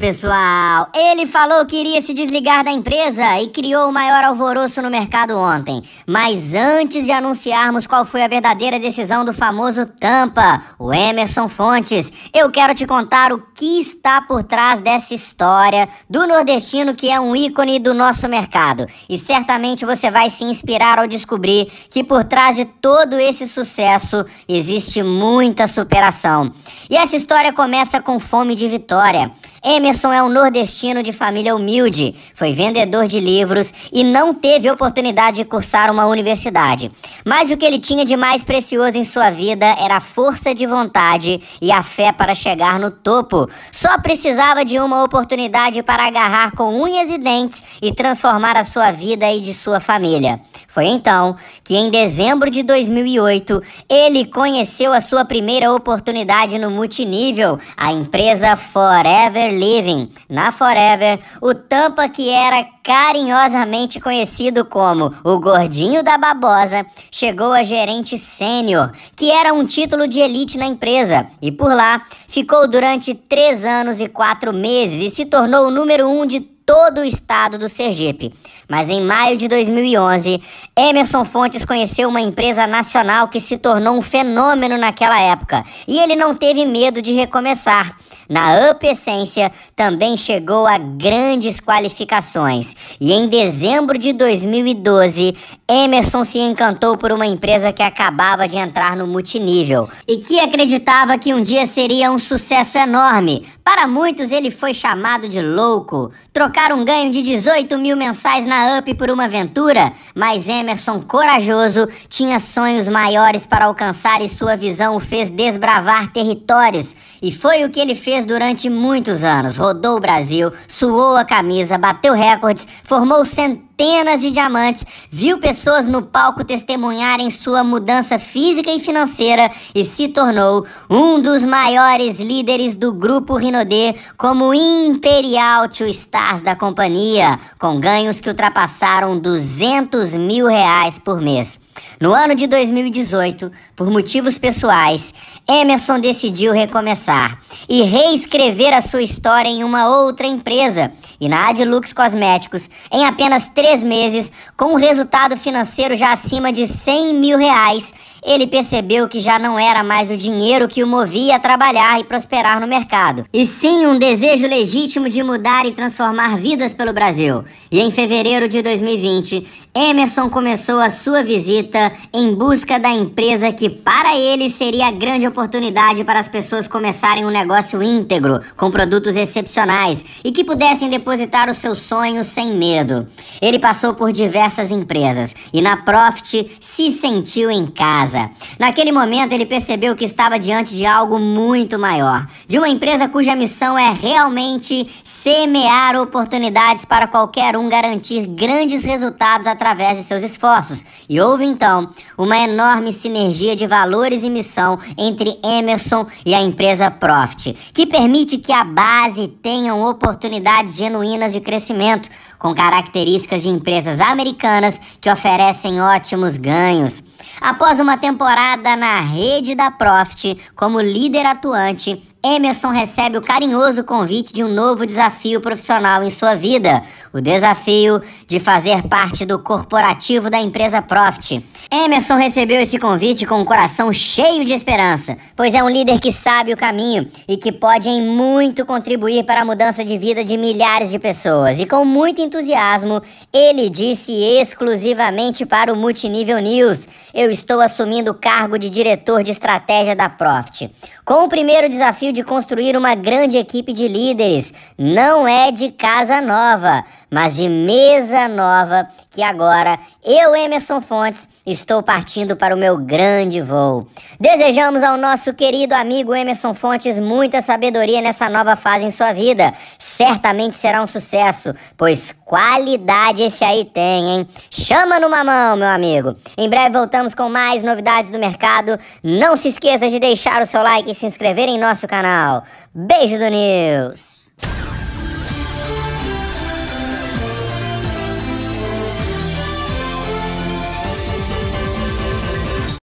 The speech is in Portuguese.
pessoal! Ele falou que iria se desligar da empresa e criou o maior alvoroço no mercado ontem. Mas antes de anunciarmos qual foi a verdadeira decisão do famoso Tampa, o Emerson Fontes, eu quero te contar o que está por trás dessa história do nordestino que é um ícone do nosso mercado. E certamente você vai se inspirar ao descobrir que por trás de todo esse sucesso existe muita superação. E essa história começa com fome de vitória. Emerson é um nordestino de família humilde, foi vendedor de livros e não teve oportunidade de cursar uma universidade. Mas o que ele tinha de mais precioso em sua vida era a força de vontade e a fé para chegar no topo. Só precisava de uma oportunidade para agarrar com unhas e dentes e transformar a sua vida e de sua família. Foi então que, em dezembro de 2008, ele conheceu a sua primeira oportunidade no multinível, a empresa Forever Living, na Forever, o Tampa, que era carinhosamente conhecido como o Gordinho da Babosa, chegou a gerente sênior, que era um título de elite na empresa, e por lá ficou durante três anos e quatro meses e se tornou o número um de todo o estado do Sergipe. Mas em maio de 2011, Emerson Fontes conheceu uma empresa nacional que se tornou um fenômeno naquela época e ele não teve medo de recomeçar. Na Up Essência também chegou a grandes qualificações e em dezembro de 2012, Emerson se encantou por uma empresa que acabava de entrar no multinível e que acreditava que um dia seria um sucesso enorme, para muitos, ele foi chamado de louco. Trocar um ganho de 18 mil mensais na UP por uma aventura, mas Emerson, corajoso, tinha sonhos maiores para alcançar e sua visão o fez desbravar territórios. E foi o que ele fez durante muitos anos. Rodou o Brasil, suou a camisa, bateu recordes, formou centenas centenas de diamantes, viu pessoas no palco testemunharem sua mudança física e financeira e se tornou um dos maiores líderes do grupo Rinodê como Imperial Two Stars da companhia, com ganhos que ultrapassaram 200 mil reais por mês. No ano de 2018, por motivos pessoais, Emerson decidiu recomeçar e reescrever a sua história em uma outra empresa e na Adlux Cosméticos em apenas três meses, com um resultado financeiro já acima de 100 mil reais ele percebeu que já não era mais o dinheiro que o movia a trabalhar e prosperar no mercado, e sim um desejo legítimo de mudar e transformar vidas pelo Brasil. E em fevereiro de 2020, Emerson começou a sua visita em busca da empresa que, para ele, seria a grande oportunidade para as pessoas começarem um negócio íntegro, com produtos excepcionais e que pudessem depositar os seus sonhos sem medo. Ele passou por diversas empresas e na Profit se sentiu em casa casa. Naquele momento, ele percebeu que estava diante de algo muito maior, de uma empresa cuja missão é realmente semear oportunidades para qualquer um garantir grandes resultados através de seus esforços. E houve então uma enorme sinergia de valores e missão entre Emerson e a empresa Profit, que permite que a base tenham oportunidades genuínas de crescimento, com características de empresas americanas que oferecem ótimos ganhos. Após uma temporada na rede da Profit como líder atuante Emerson recebe o carinhoso convite de um novo desafio profissional em sua vida: o desafio de fazer parte do corporativo da empresa Profit. Emerson recebeu esse convite com o um coração cheio de esperança, pois é um líder que sabe o caminho e que pode em muito contribuir para a mudança de vida de milhares de pessoas. E com muito entusiasmo, ele disse exclusivamente para o Multinível News: Eu estou assumindo o cargo de diretor de estratégia da Profit. Com o primeiro desafio desafio de construir uma grande equipe de líderes. Não é de casa nova, mas de mesa nova que agora eu, Emerson Fontes, Estou partindo para o meu grande voo. Desejamos ao nosso querido amigo Emerson Fontes muita sabedoria nessa nova fase em sua vida. Certamente será um sucesso, pois qualidade esse aí tem, hein? Chama no mamão, meu amigo. Em breve voltamos com mais novidades do mercado. Não se esqueça de deixar o seu like e se inscrever em nosso canal. Beijo do News!